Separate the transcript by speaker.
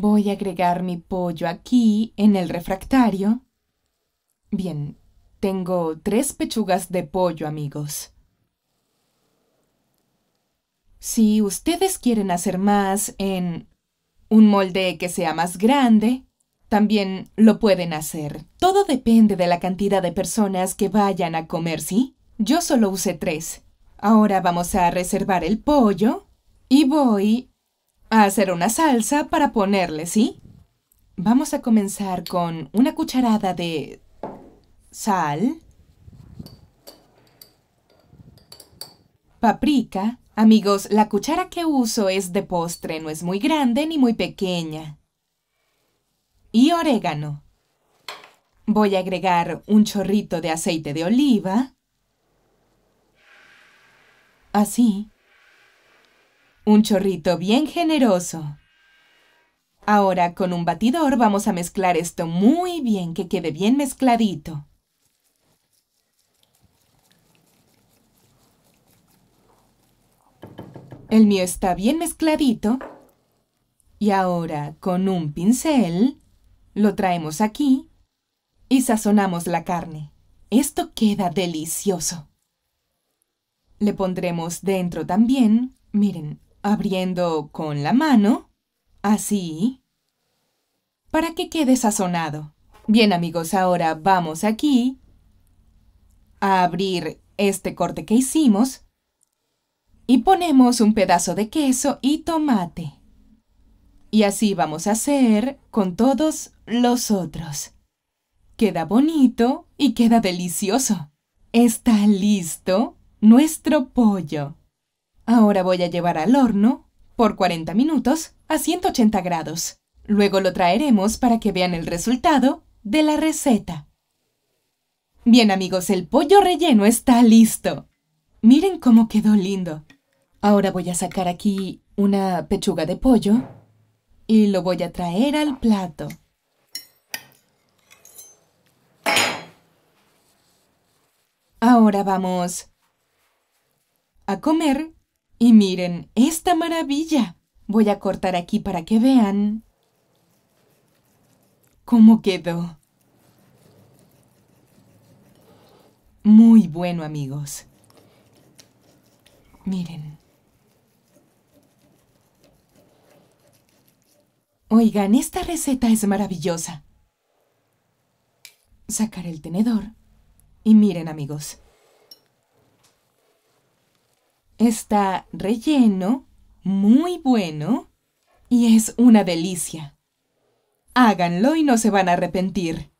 Speaker 1: Voy a agregar mi pollo aquí en el refractario. Bien, tengo tres pechugas de pollo, amigos. Si ustedes quieren hacer más en un molde que sea más grande, también lo pueden hacer. Todo depende de la cantidad de personas que vayan a comer, ¿sí? Yo solo usé tres. Ahora vamos a reservar el pollo y voy a hacer una salsa para ponerle, ¿sí? Vamos a comenzar con una cucharada de sal, paprika. Amigos, la cuchara que uso es de postre, no es muy grande ni muy pequeña. Y orégano. Voy a agregar un chorrito de aceite de oliva. Así un chorrito bien generoso. Ahora con un batidor vamos a mezclar esto muy bien, que quede bien mezcladito. El mío está bien mezcladito. Y ahora con un pincel lo traemos aquí y sazonamos la carne. Esto queda delicioso. Le pondremos dentro también, miren, abriendo con la mano, así, para que quede sazonado. Bien amigos, ahora vamos aquí a abrir este corte que hicimos y ponemos un pedazo de queso y tomate. Y así vamos a hacer con todos los otros. Queda bonito y queda delicioso. Está listo nuestro pollo. Ahora voy a llevar al horno, por 40 minutos, a 180 grados. Luego lo traeremos para que vean el resultado de la receta. Bien amigos, el pollo relleno está listo. Miren cómo quedó lindo. Ahora voy a sacar aquí una pechuga de pollo y lo voy a traer al plato. Ahora vamos a comer y miren esta maravilla. Voy a cortar aquí para que vean cómo quedó. Muy bueno, amigos. Miren. Oigan, esta receta es maravillosa. Sacar el tenedor. Y miren, amigos. Está relleno, muy bueno y es una delicia. Háganlo y no se van a arrepentir.